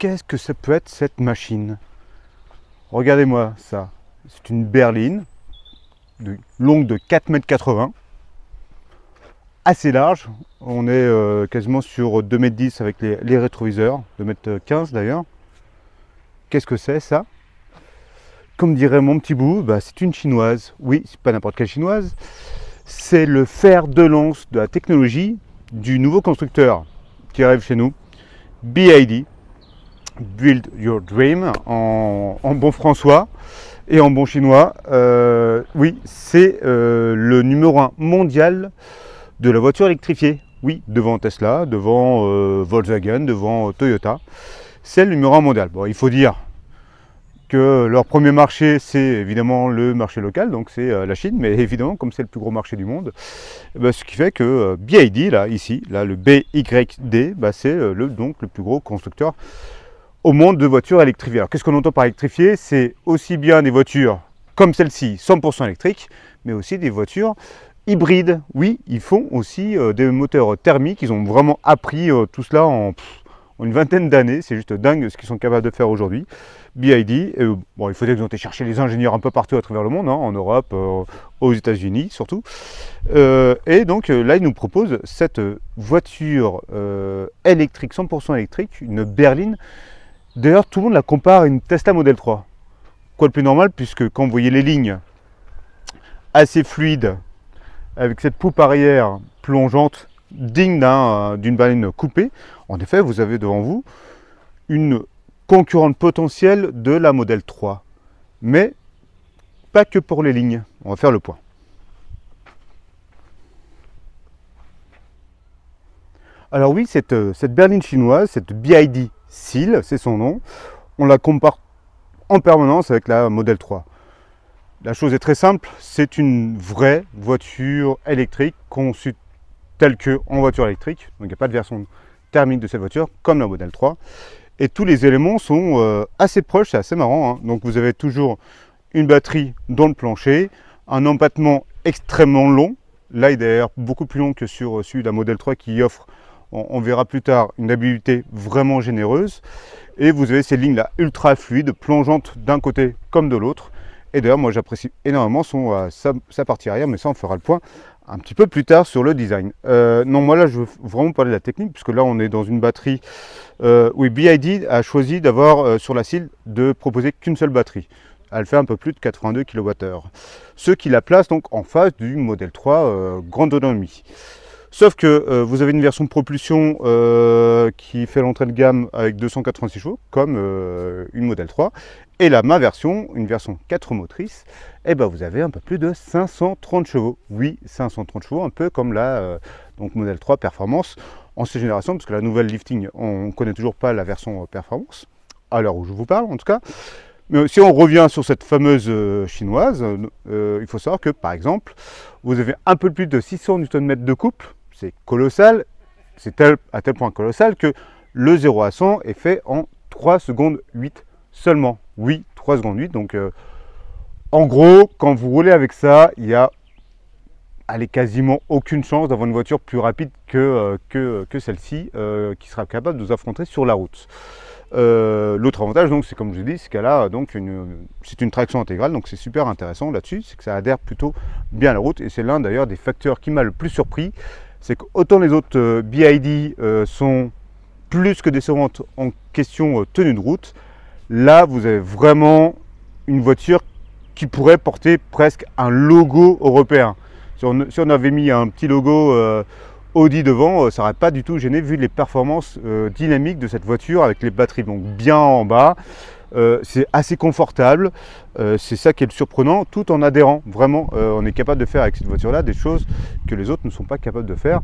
qu'est-ce que ça peut être cette machine Regardez-moi ça. C'est une berline de, longue de 4,80 m, assez large. On est euh, quasiment sur 2,10 m avec les, rétroviseurs, 2,15 m d'ailleurs. Qu'est-ce que c'est ça Comme dirait mon petit bout, bah, c'est une chinoise. Oui, c'est pas n'importe quelle chinoise. C'est le fer de lance de la technologie du nouveau constructeur qui arrive chez nous, BID, Build Your Dream en, bon françois et en bon chinois. Euh, oui, c'est euh, le numéro 1 mondial de la voiture électrifiée. Oui, devant Tesla, devant euh, Volkswagen, devant Toyota. C'est le numéro 1 mondial. Bon, il faut dire que leur premier marché, c'est évidemment le marché local, donc c'est la Chine, mais évidemment, comme c'est le plus gros marché du monde, eh ben, ce qui fait que BID, là, ici, là, le BYD, bah, c'est donc le plus gros constructeur au monde de voitures électrifiées. Alors qu'est-ce qu'on entend par électrifié C'est aussi bien des voitures comme celle-ci, 100% électriques, mais aussi des voitures hybrides. Oui, ils font aussi euh, des moteurs thermiques, ils ont vraiment appris euh, tout cela en, une vingtaine d'années, c'est juste dingue ce qu'ils sont capables de faire aujourd'hui. BID, euh, bon, il faudrait que vous été chercher les ingénieurs un peu partout à travers le monde, hein, en Europe, aux États-Unis surtout. et donc là, ils nous proposent cette voiture électrique, 100% électrique, une berline D'ailleurs, tout le monde la compare à une Tesla Model 3. Quoi de plus normal, puisque quand vous voyez les lignes assez fluides, avec cette poupe arrière plongeante digne euh, d'une berline coupée, en effet, vous avez devant vous une concurrente potentielle de la Model 3. Mais pas que pour les lignes. On va faire le point. Alors oui, cette, euh, cette berline chinoise, cette BID, SIL, c'est son nom, on la compare en permanence avec la Model 3. La chose est très simple, c'est une vraie voiture électrique conçue telle que en voiture électrique, donc il n'y a pas de version thermique de cette voiture, comme la Model 3. Et tous les éléments sont euh, assez proches, et assez marrants. Hein. Donc vous avez toujours une batterie dans le plancher, un empattement extrêmement long. Là, il est beaucoup plus long que sur euh, celui la Model 3 qui offre on, verra plus tard, une habilité vraiment généreuse. Et vous avez ces lignes-là ultra fluides, plongeantes d'un côté comme de l'autre. Et d'ailleurs, moi j'apprécie énormément son, euh, sa, partie arrière, mais ça on fera le point un petit peu plus tard sur le design. Euh, non, moi là je veux vraiment parler de la technique, puisque là on est dans une batterie euh, oui où BID a choisi d'avoir sur la cible de proposer qu'une seule batterie. Elle fait un peu plus de 82 kWh, ce qui la place donc en face du modèle 3 grande autonomie. Sauf que euh, vous avez une version propulsion euh, qui fait l'entrée de gamme avec 286 chevaux, comme euh, une Model 3. Et la ma version, une version 4 motrices, et eh ben vous avez un peu plus de 530 chevaux. Oui, 530 chevaux, un peu comme la donc modèle 3 performance en cette génération, parce que la nouvelle lifting, on ne connaît toujours pas la version performance, à l'heure où je vous parle en tout cas. Mais si on revient sur cette fameuse chinoise, il faut savoir que par exemple, vous avez un peu plus de 600 Nm de couple c'est colossal, c'est tel, à tel point colossal que le 0 à 100 est fait en 3 secondes 8 seulement. Oui, 3 secondes 8. Donc, euh, en gros, quand vous roulez avec ça, il y a allez, quasiment aucune chance d'avoir une voiture plus rapide que, euh, que, celle-ci euh, qui sera capable de vous affronter sur la route. L'autre avantage, donc, c'est comme je dis, dit, c'est qu'elle a donc une, c'est une traction intégrale, donc c'est super intéressant là-dessus, c'est que ça adhère plutôt bien à la route et c'est l'un d'ailleurs des facteurs qui m'a le plus surpris c'est qu'autant les autres euh, BID euh, sont plus que décevantes en question euh, tenue de route, là vous avez vraiment une voiture qui pourrait porter presque un logo européen. Si on, si on avait mis un petit logo Audi devant, ça n'aurait pas du tout gêné vu les performances dynamiques de cette voiture avec les batteries donc bien en bas, euh, c'est assez confortable, euh, c'est ça qui est le surprenant, tout en adhérant. Vraiment, euh, on est capable de faire avec cette voiture-là des choses que les autres ne sont pas capables de faire.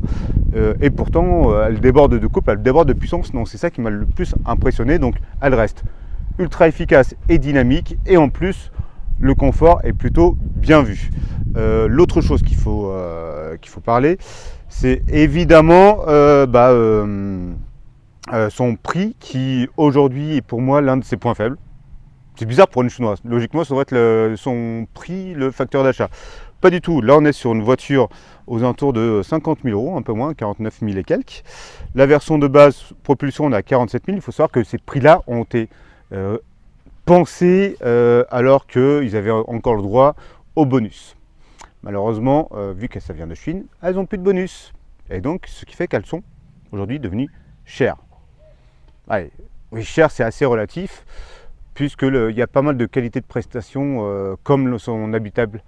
et pourtant, elle déborde de couple, elle déborde de puissance. Non, c'est ça qui m'a le plus impressionné. Donc, elle reste ultra efficace et dynamique. Et en plus, le confort est plutôt bien vu. L'autre chose qu'il faut, faut parler, c'est évidemment bah, euh, son prix qui aujourd'hui est pour moi l'un de ses points faibles. C'est bizarre pour une chinoise. Logiquement, ça devrait être son prix, le facteur d'achat. Pas du tout. Là, on est sur une voiture aux alentours de 50 000 euros, un peu moins, 49 000 et quelques. La version de base propulsion, on est à 47 000. Il faut savoir que ces prix-là ont été euh, pensés euh, alors qu'ils avaient encore le droit au bonus. Malheureusement, vu que ça vient de Chine, elles n'ont plus de bonus. Et donc, ce qui fait qu'elles sont aujourd'hui devenues chères. Oui, cher, c'est assez relatif, puisqu'il y a pas mal de qualités de prestation, euh, comme son, habitable,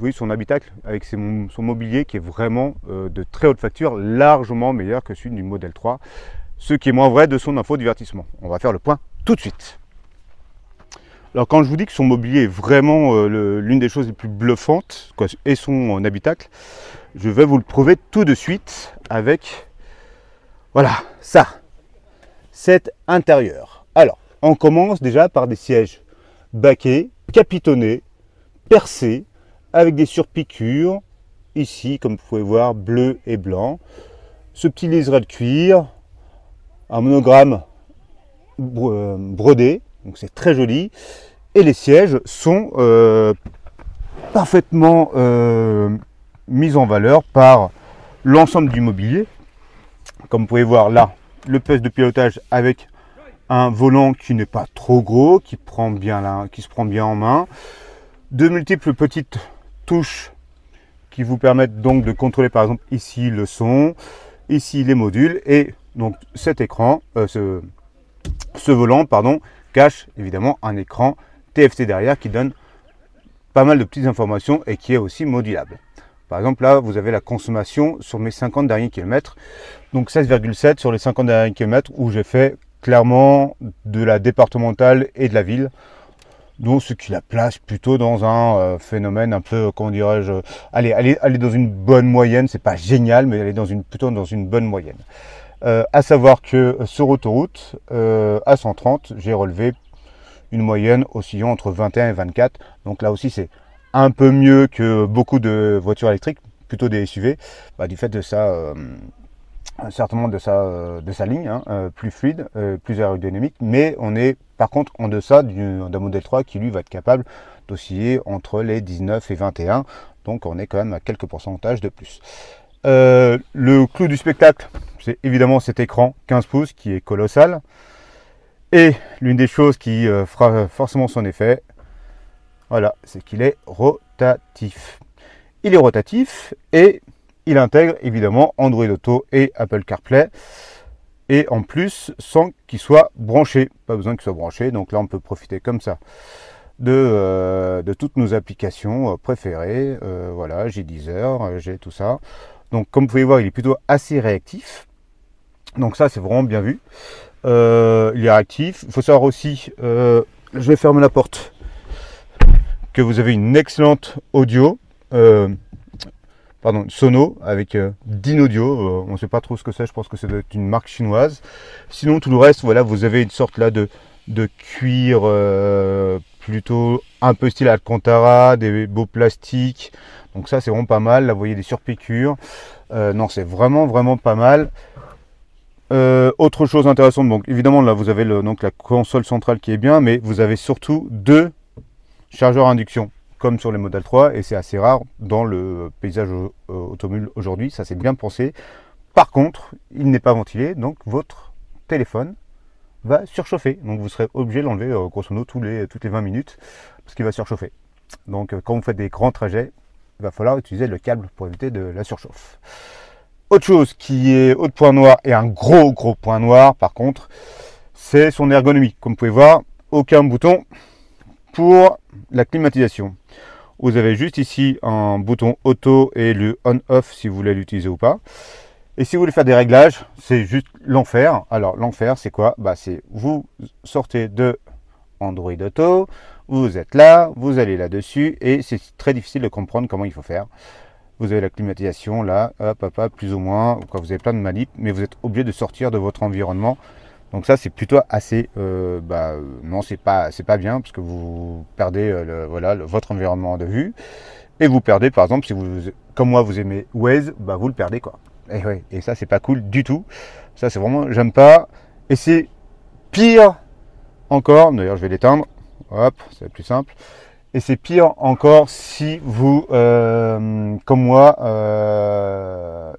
oui, son habitacle, avec son mobilier qui est vraiment euh, de très haute facture, largement meilleur que celui du modèle 3, ce qui est moins vrai de son info divertissement. On va faire le point tout de suite. Alors quand je vous dis que son mobilier est vraiment euh, l'une des choses les plus bluffantes, et son habitacle, je vais vous le prouver tout de suite avec, voilà, ça cet intérieur. Alors, on commence déjà par des sièges baqués, capitonnés, percés, avec des surpiqûres, ici, comme vous pouvez voir, bleu et blanc. Ce petit liseré de cuir, un monogramme euh, brodé, donc c'est très joli. Et les sièges sont euh, parfaitement euh, mis en valeur par l'ensemble du mobilier. Comme vous pouvez voir là, le poste de pilotage avec un volant qui n'est pas trop gros, qui, prend bien qui se prend bien en main, de multiples petites touches qui vous permettent donc de contrôler par exemple ici le son, ici les modules et donc cet écran, euh, ce, ce volant pardon, cache évidemment un écran TFT derrière qui donne pas mal de petites informations et qui est aussi modulable. Par exemple, là, vous avez la consommation sur mes 50 derniers kilomètres. Donc 16,7 sur les 50 derniers kilomètres où j'ai fait clairement de la départementale et de la ville. Donc ce qui la place plutôt dans un euh, phénomène un peu, comment dirais-je, allez, allez, allez dans une bonne moyenne, c'est pas génial, mais elle dans une, plutôt dans une bonne moyenne. Euh, à savoir que euh, sur autoroute, à 130, j'ai relevé une moyenne oscillant entre 21 et 24. Donc là aussi, c'est un peu mieux que beaucoup de voitures électriques, plutôt des SUV, bah, du fait de ça euh, certainement de sa, euh, de sa ligne, hein, euh, plus fluide, plus aérodynamique, mais on est par contre en deçà d'un modèle 3 qui lui va être capable d'osciller entre les 19 et 21, donc on est quand même à quelques pourcentages de plus. le clou du spectacle, c'est évidemment cet écran 15 pouces qui est colossal, et l'une des choses qui fera forcément son effet, voilà, c'est qu'il est rotatif. Il est rotatif et il intègre évidemment Android Auto et Apple CarPlay. Et en plus, sans qu'il soit branché. Pas besoin qu'il soit branché, donc là on peut profiter comme ça de, euh, toutes nos applications euh, préférées. Euh, voilà, j'ai Deezer, j'ai tout ça. Donc comme vous pouvez voir, il est plutôt assez réactif. Donc ça, c'est vraiment bien vu. il est réactif. Il faut savoir aussi, je vais fermer la porte vous avez une excellente audio, euh, pardon, sono avec euh, din audio. Euh, on sait pas trop ce que c'est, je pense que c'est une marque chinoise. Sinon, tout le reste, voilà, vous avez une sorte là de, de cuir plutôt un peu style Alcantara, des beaux plastiques. Donc ça c'est vraiment pas mal. Là vous voyez des surpiqûres. non c'est vraiment vraiment pas mal. autre chose intéressante, donc évidemment là vous avez le, donc la console centrale qui est bien, mais vous avez surtout deux chargeur induction comme sur les modèles 3 et c'est assez rare dans le paysage euh, automobile aujourd'hui, ça c'est bien pensé. Par contre, il n'est pas ventilé, donc votre téléphone va surchauffer. Donc vous serez obligé de l'enlever euh, grosso modo tous les, toutes les 20 minutes parce qu'il va surchauffer. Donc euh, quand vous faites des grands trajets, il va falloir utiliser le câble pour éviter de la surchauffe. Autre chose qui est autre point noir et un gros gros point noir par contre, c'est son ergonomie. Comme vous pouvez voir, aucun bouton, pour la climatisation. Vous avez juste ici un bouton auto et le on-off si vous voulez l'utiliser ou pas. Et si vous voulez faire des réglages, c'est juste l'enfer. Alors l'enfer, c'est quoi bah, C'est vous sortez de Android Auto, vous êtes là, vous allez là-dessus, et c'est très difficile de comprendre comment il faut faire. Vous avez la climatisation là, hop, hop, plus ou moins, quand vous avez plein de manip mais vous êtes obligé de sortir de votre environnement donc ça, c'est plutôt assez... Euh, bah, euh, non, c'est pas, c'est pas bien, parce que vous perdez euh, voilà, votre environnement de vue. Et vous perdez, par exemple, si vous, comme moi, vous aimez Waze, bah, vous le perdez, quoi. Et, ouais, et ça, c'est pas cool du tout. Ça, c'est vraiment... J'aime pas. Et c'est pire encore. D'ailleurs, je vais l'éteindre. Hop, c'est plus simple. Et c'est pire encore si vous, comme moi,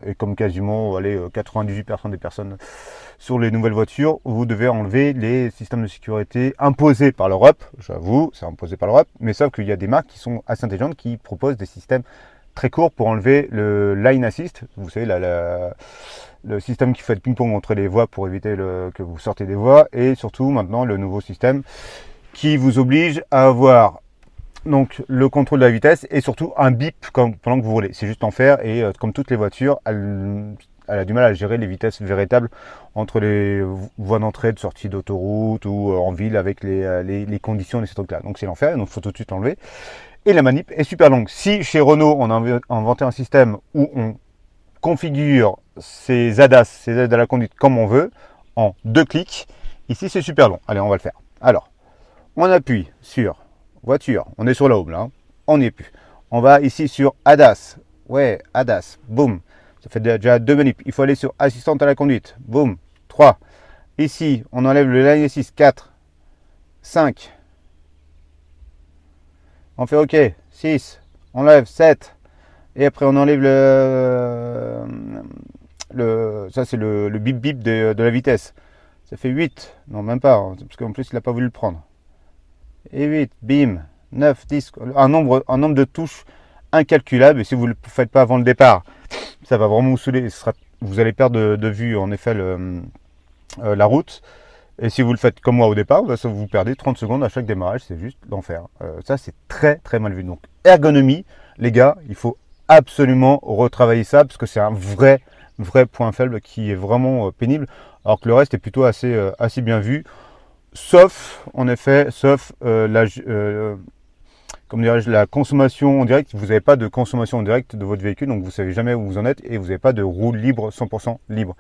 et comme quasiment allez, 98% euh, des personnes sur les nouvelles voitures, vous devez enlever les systèmes de sécurité imposés par l'Europe. J'avoue, c'est imposé par l'Europe, mais sauf qu'il y a des marques qui sont assez intelligentes qui proposent des systèmes très courts pour enlever le line assist. Vous savez, le système qui fait le ping-pong entre les voies pour éviter que vous sortez des voies, et surtout maintenant le nouveau système qui vous oblige à avoir donc le contrôle de la vitesse et surtout un bip pendant que vous roulez. C'est juste en et euh, comme toutes les voitures, elle, a du mal à gérer les vitesses véritables entre les voies d'entrée, de sortie d'autoroute ou euh, en ville avec les, euh, conditions et ces trucs-là. Donc c'est l'enfer, donc il faut tout de suite enlever. Et la manip est super longue. Si chez Renault on a inventé un système où on configure ces ADAS, ces aides à la conduite comme on veut, en deux clics, ici c'est super long. Allez, on va le faire. Alors, on appuie sur voiture. On est sur la home là, on n'y est plus. On va ici sur ADAS. Ouais, ADAS, boum. Ça fait déjà deux manips. Il faut aller sur assistante à la conduite, boum, 3. Ici, on enlève le line 6, 4, 5. On fait OK, 6, on enlève 7. Et après, on enlève le. le ça, c'est le, bip bip de, de, la vitesse. Ça fait 8. Non, même pas, hein, parce qu'en plus, il n'a pas voulu le prendre et 8, bim, 9, 10, un nombre, un nombre de touches incalculable. Et si vous ne le faites pas avant le départ, ça va vraiment vous saouler. vous allez perdre de, vue en effet euh, la route. Et si vous le faites comme moi au départ, bah, vous perdez 30 secondes à chaque démarrage. C'est juste l'enfer. Euh, ça, c'est très très mal vu. Donc, ergonomie, les gars, il faut absolument retravailler ça parce que c'est un vrai vrai point faible qui est vraiment euh, pénible alors que le reste est plutôt assez, assez bien vu sauf, en effet, sauf euh, la, euh, la consommation en direct. Vous n'avez pas de consommation en direct de votre véhicule, donc vous ne savez jamais où vous en êtes et vous n'avez pas de roue libre, 100% libre.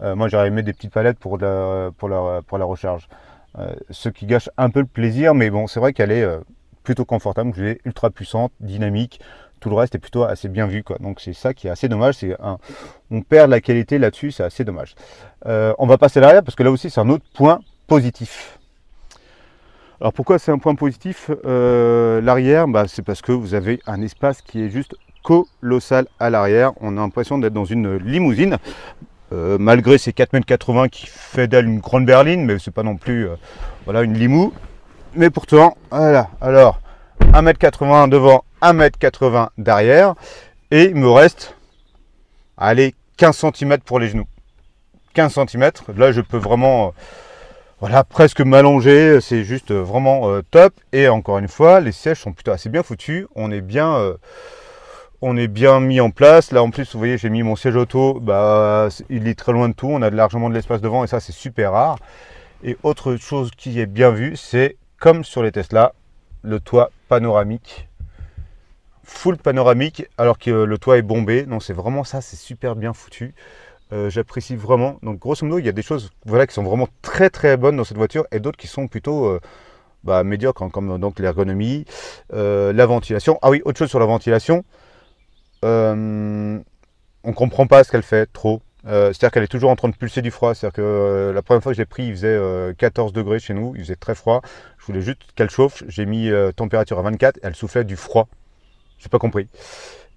Euh, moi, j'aurais aimé des petites palettes pour la, pour pour la recharge. ce qui gâche un peu le plaisir, mais bon, c'est vrai qu'elle est plutôt confortable. ultra puissante, dynamique. Tout le reste est plutôt assez bien vu. Quoi. Donc c'est ça qui est assez dommage. C'est On perd la qualité là-dessus, c'est assez dommage. on va passer à l'arrière parce que là aussi c'est un autre point positif. Alors pourquoi c'est un point positif euh, L'arrière, bah, c'est parce que vous avez un espace qui est juste colossal à l'arrière. On a l'impression d'être dans une limousine. Euh, malgré ses 4,80 m qui fait d'elle une grande berline, mais c'est pas non plus euh, voilà, une limou. Mais pourtant, voilà, alors 1m80 devant, 1m80 derrière, et il me reste, allez, 15 cm pour les genoux. 15 cm, là je peux vraiment voilà, presque m'allonger, c'est juste euh, vraiment euh, top. Et encore une fois, les sièges sont plutôt assez bien foutus. On est bien, euh, on est bien mis en place. Là, en plus, vous voyez, j'ai mis mon siège auto. Bah, il est très loin de tout. On a largement de l'espace devant et ça, c'est super rare. Et autre chose qui est bien vue, c'est comme sur les Tesla, le toit panoramique. Full panoramique, alors que le toit est bombé. Non, c'est vraiment ça, c'est super bien foutu. Euh, j'apprécie vraiment. Donc grosso modo, il y a des choses voilà, qui sont vraiment très très bonnes dans cette voiture et d'autres qui sont plutôt euh, bah, médiocres, hein, comme euh, donc l'ergonomie, la ventilation. Ah oui, autre chose sur la ventilation. on ne comprend pas ce qu'elle fait trop. c'est-à-dire qu'elle est toujours en train de pulser du froid. C'est-à-dire que la première fois que je l'ai pris, il faisait 14 degrés chez nous, il faisait très froid. Je voulais juste qu'elle chauffe. J'ai mis température à 24, elle soufflait du froid. J'ai pas compris.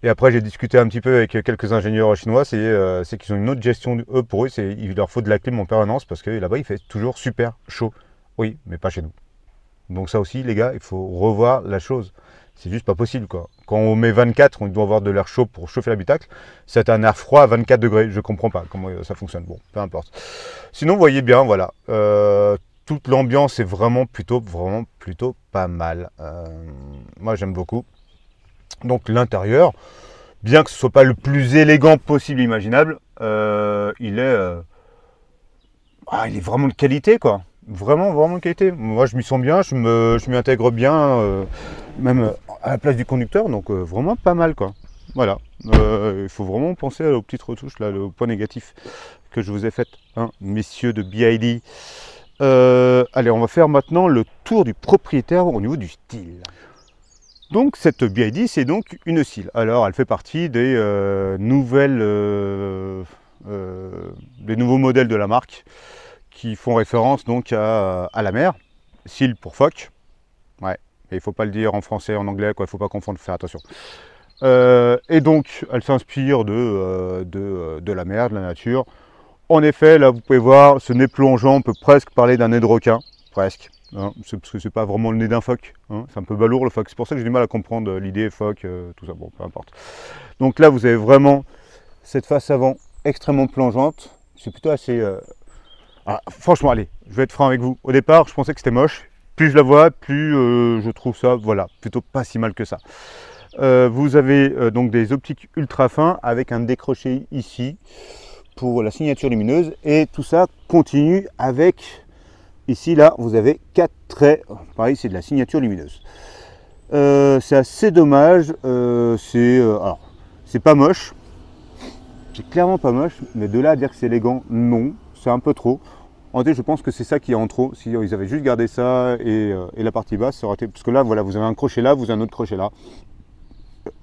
Et après, j'ai discuté un petit peu avec quelques ingénieurs chinois, c'est euh, qu'ils ont une autre gestion, eux, pour eux, il leur faut de la clim en permanence parce que là-bas, il fait toujours super chaud. Oui, mais pas chez nous. Donc ça aussi, les gars, il faut revoir la chose. C'est juste pas possible, quoi. Quand on met 24, on doit avoir de l'air chaud pour chauffer l'habitacle. C'est un air froid à 24 degrés. Je comprends pas comment euh, ça fonctionne. Bon, peu importe. Sinon, vous voyez bien, voilà. Euh, toute l'ambiance est vraiment plutôt, vraiment plutôt pas mal. moi, j'aime beaucoup. Donc l'intérieur, bien que ce soit pas le plus élégant possible imaginable, euh, il est, euh, ah, il est vraiment de qualité quoi. Vraiment, vraiment de qualité. Moi, je m'y sens bien, je je m'y intègre bien, euh, même à la place du conducteur, donc vraiment pas mal quoi. Voilà, il faut vraiment penser aux petites retouches là, le point négatif que je vous ai fait, hein, messieurs de BID. allez, on va faire maintenant le tour du propriétaire au niveau du style. Donc cette BID, c'est donc une SIL. Alors elle fait partie des euh, nouvelles, euh, euh, des nouveaux modèles de la marque qui font référence donc à, la mer. SIL pour phoque. Ouais, mais il ne faut pas le dire en français, en anglais, quoi. Il faut pas confondre, faire attention. et donc elle s'inspire de, de, de, la mer, de la nature. En effet, là vous pouvez voir, ce nez plongeant, on peut presque parler d'un nez de requin, presque. Hein, c'est parce que c'est pas vraiment le nez d'un phoque. Hein. c'est un peu balourd le phoque. C'est pour ça que j'ai du mal à comprendre euh, l'idée phoque, euh, tout ça. Bon, peu importe. Donc là, vous avez vraiment cette face avant extrêmement plongeante. C'est plutôt assez. Euh, ah, franchement, allez, je vais être franc avec vous. Au départ, je pensais que c'était moche. Plus je la vois, plus je trouve ça, voilà, plutôt pas si mal que ça. vous avez donc des optiques ultra fins avec un décroché ici pour la signature lumineuse et tout ça continue avec Ici, là, vous avez quatre traits. Pareil, c'est de la signature lumineuse. Euh, c'est assez dommage. Euh, c'est euh, alors, c'est pas moche. C'est clairement pas moche, mais de là à dire que c'est élégant, non, c'est un peu trop. En fait, je pense que c'est ça qui est en trop. Si ils avaient juste gardé ça et, et la partie basse, ça aurait été. Parce que là, voilà, vous avez un crochet là, vous avez un autre crochet là.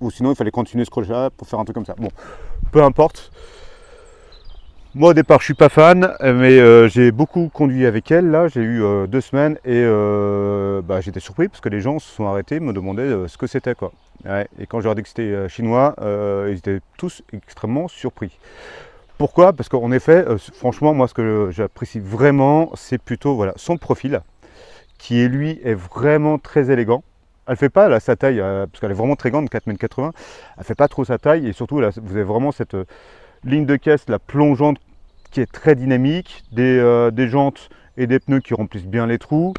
Ou sinon, il fallait continuer ce crochet là pour faire un truc comme ça. Bon, peu importe. Moi au départ je suis pas fan, mais euh, j'ai beaucoup conduit avec elle là, j'ai eu euh, deux semaines et euh, bah, j'étais surpris parce que les gens se sont arrêtés, me demandaient ce que c'était quoi. Et quand je leur ai dit que c'était chinois, ils étaient tous extrêmement surpris. Pourquoi Parce qu'en effet, franchement moi ce que j'apprécie vraiment c'est plutôt voilà, son profil qui lui est vraiment très élégant. Elle ne fait pas là, sa taille, parce qu'elle est vraiment très grande, 4m80, elle fait pas trop sa taille et surtout vous avez vraiment cette ligne de caisse la plongeante qui est très dynamique, euh, des, jantes et des pneus qui remplissent bien les trous.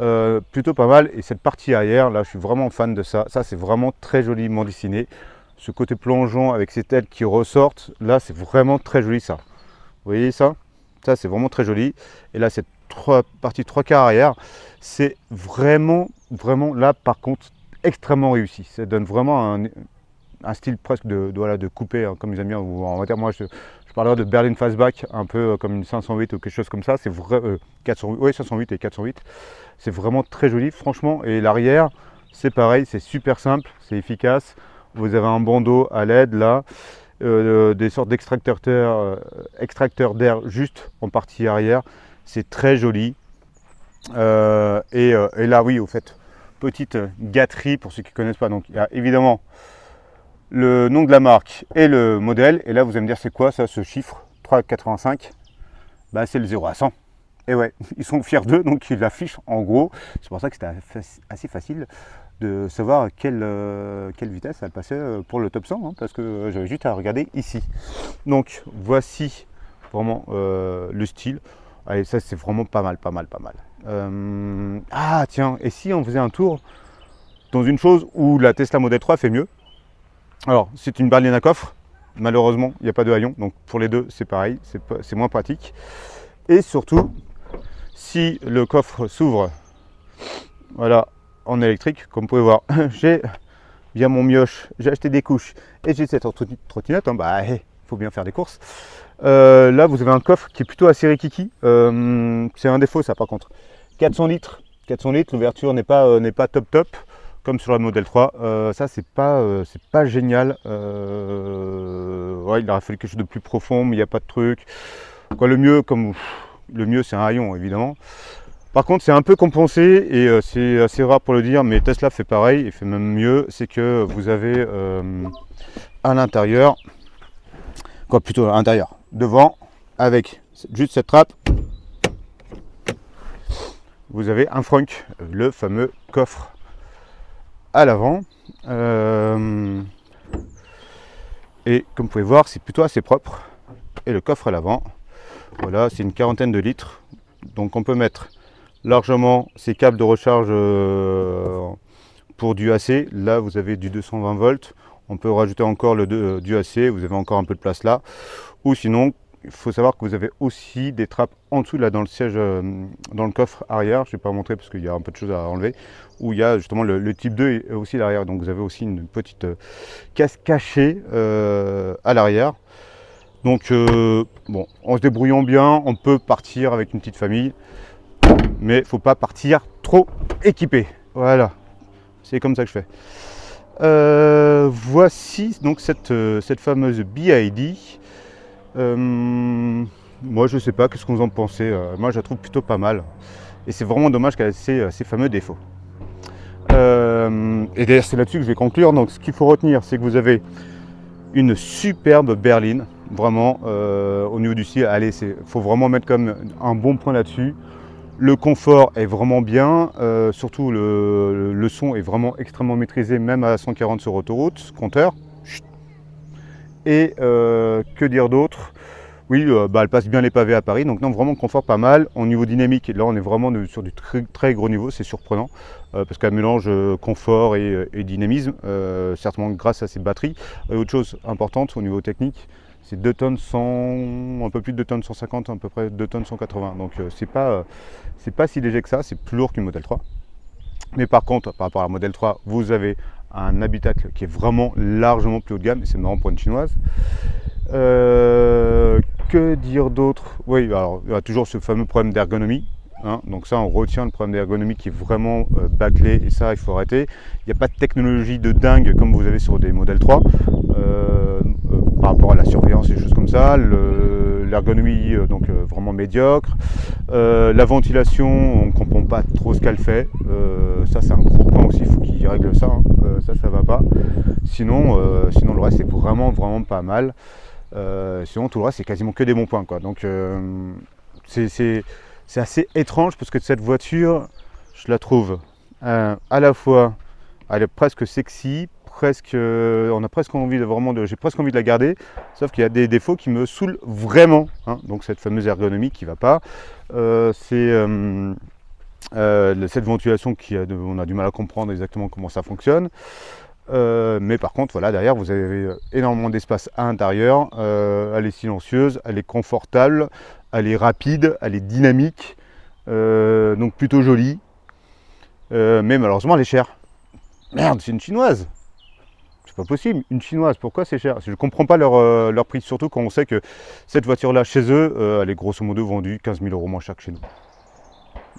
Euh, plutôt pas mal. Et cette partie arrière, là, je suis vraiment fan de ça. Ça, c'est vraiment très joliment dessiné. Ce côté plongeant avec ces têtes qui ressortent, là, c'est vraiment très joli ça. Vous voyez ça Ça, c'est vraiment très joli. Et là, cette trois, partie trois quarts arrière, c'est vraiment, vraiment, là, par contre, extrêmement réussi. Ça donne vraiment un, style presque de, de, de coupé, hein, comme les amis bien. En matière, moi, je, parlerai de berlin fastback, un peu euh, comme une 508 ou quelque chose comme ça. C'est vrai, euh, et 408. C'est vraiment très joli, franchement. Et l'arrière, c'est pareil, c'est super simple, c'est efficace. Vous avez un bandeau à l'aide là, euh, des sortes d'extracteurs euh, d'air juste en partie arrière. C'est très joli. Et, là, oui, au fait, petite gâterie pour ceux qui connaissent pas. Donc, il évidemment le nom de la marque et le modèle. Et là, vous allez me dire, c'est quoi ça, ce chiffre 3,85 Bah, c'est le 0 à 100. Et ouais, ils sont fiers d'eux, donc ils l'affichent en gros. C'est pour ça que c'était assez facile de savoir quelle, euh, quelle vitesse elle passait euh, pour le top 100, hein, parce que euh, j'avais juste à regarder ici. Donc, voici vraiment le style. Allez, ça, c'est vraiment pas mal, pas mal, pas mal. ah, tiens, et si on faisait un tour dans une chose où la Tesla Model 3 fait mieux alors, c'est une berline à coffre. Malheureusement, il n'y a pas de haillon. Donc, pour les deux, c'est pareil. C'est moins pratique. Et surtout, si le coffre s'ouvre, voilà, en électrique, comme vous pouvez voir, j'ai bien mon mioche, j'ai acheté des couches et j'ai cette trottinette. Hein. bah, il eh, faut bien faire des courses. Euh, là, vous avez un coffre qui est plutôt assez rikiki. Euh, c'est un défaut, ça, par contre. 400 litres, 400 litres, l'ouverture n'est pas, euh, n'est pas top top sur la modèle euh, 3. ça, c'est pas, euh, c'est pas génial. Euh, il aurait fallu quelque chose de plus profond, mais il n'y a pas de truc. Quoi, le mieux, comme le mieux, c'est un rayon, évidemment. Par contre, c'est un peu compensé et c'est assez rare pour le dire, mais Tesla fait pareil et fait même mieux. C'est que vous avez à l'intérieur, quoi, plutôt à l'intérieur, devant, avec juste cette trappe, vous avez un franc le fameux coffre à l'avant. Euh, et comme vous pouvez voir, c'est plutôt assez propre. Et le coffre à l'avant, voilà, c'est une quarantaine de litres. Donc on peut mettre largement ces câbles de recharge euh, pour du AC. Là, vous avez du 220 volts. On peut rajouter encore le euh, du AC, vous avez encore un peu de place là. Ou sinon, il faut savoir que vous avez aussi des trappes en dessous, là, dans le siège, euh, dans le coffre arrière, je ne vais pas montrer parce qu'il y a un peu de choses à enlever, où il y a justement le, type 2 et aussi l'arrière. Donc vous avez aussi une petite euh, Casse cachée euh, à l'arrière. Donc bon, en se débrouillant bien, on peut partir avec une petite famille, mais il faut pas partir trop équipé. Voilà, c'est comme ça que je fais. voici donc cette, cette fameuse BID. Moi, je sais pas, qu'est-ce que vous en pensez euh, Moi, je la trouve plutôt pas mal. Et c'est vraiment dommage qu'elle ait ces, euh, fameux défauts. Euh, et d'ailleurs, c'est là-dessus que je vais conclure. Donc, ce qu'il faut retenir, c'est que vous avez une superbe berline. Vraiment, au niveau du style, allez, il faut vraiment mettre comme un bon point là-dessus. Le confort est vraiment bien, surtout le, son est vraiment extrêmement maîtrisé, même à 140 sur autoroute, compteur. Et que dire d'autre oui, euh, bah, elle passe bien les pavés à Paris, donc non, vraiment confort pas mal. Au niveau dynamique, là on est vraiment sur du très, très gros niveau, c'est surprenant, euh, parce qu'elle mélange euh, confort et, dynamisme, certainement grâce à ses batteries. Et autre chose importante au niveau technique, c'est 2 tonnes 100, un peu plus de 2 tonnes 150, à peu près 2 tonnes 180, donc c'est pas, pas si léger que ça, c'est plus lourd qu'une modèle 3. Mais par contre, par rapport à la modèle 3, vous avez un habitacle qui est vraiment largement plus haut de gamme, et c'est marrant pour une chinoise. Euh, que dire d'autre Oui, alors il y a toujours ce fameux problème d'ergonomie. Hein. donc ça, on retient le problème d'ergonomie qui est vraiment euh, bâclé et ça, il faut arrêter. Il n'y a pas de technologie de dingue comme vous avez sur des modèles 3 euh, euh, par rapport à la surveillance et des choses comme ça. L'ergonomie donc vraiment médiocre. la ventilation, on ne comprend pas trop ce qu'elle fait. ça, c'est un gros point aussi, faut il faut qu'ils règle ça. Hein. ça, ça va pas. Sinon, sinon le reste, c'est vraiment, vraiment pas mal. Euh, sinon, tout le reste, c'est quasiment que des bons points. Quoi. Donc, euh, c'est assez étrange parce que cette voiture, je la trouve euh, à la fois, elle est presque sexy, presque, on a presque envie de vraiment, de, j'ai presque envie de la garder, sauf qu'il y a des défauts qui me saoulent vraiment. Hein. Donc cette fameuse ergonomie qui va pas, c'est cette ventilation qui, on a du mal à comprendre exactement comment ça fonctionne. Euh, mais par contre, voilà, derrière, vous avez énormément d'espace à l'intérieur. Euh, elle est silencieuse, elle est confortable, elle est rapide, elle est dynamique. Euh, donc plutôt jolie. mais malheureusement, elle est chère. Merde, c'est une chinoise. C'est pas possible. Une chinoise, pourquoi c'est cher Je ne comprends pas leur, leur, prix, surtout quand on sait que cette voiture-là, chez eux, elle est grosso modo vendue 15 000 euros moins cher que chez nous.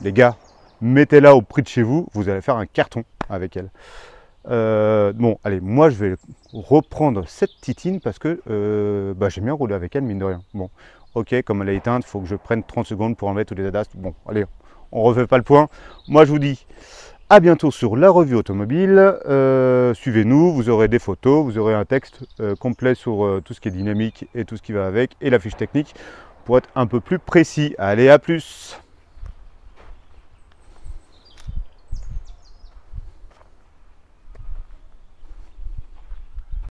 Les gars, mettez-la au prix de chez vous, vous allez faire un carton avec elle. Euh, bon, allez, moi je vais reprendre cette titine parce que euh, bah, j'aime bien rouler avec elle, mine de rien. Bon, ok, comme elle est éteinte, il faut que je prenne 30 secondes pour enlever tous les adastes. Bon, allez, on refait pas le point. Moi je vous dis à bientôt sur la revue automobile. Euh, suivez-nous, vous aurez des photos, vous aurez un texte complet sur tout ce qui est dynamique et tout ce qui va avec et la fiche technique pour être un peu plus précis. Allez, à plus!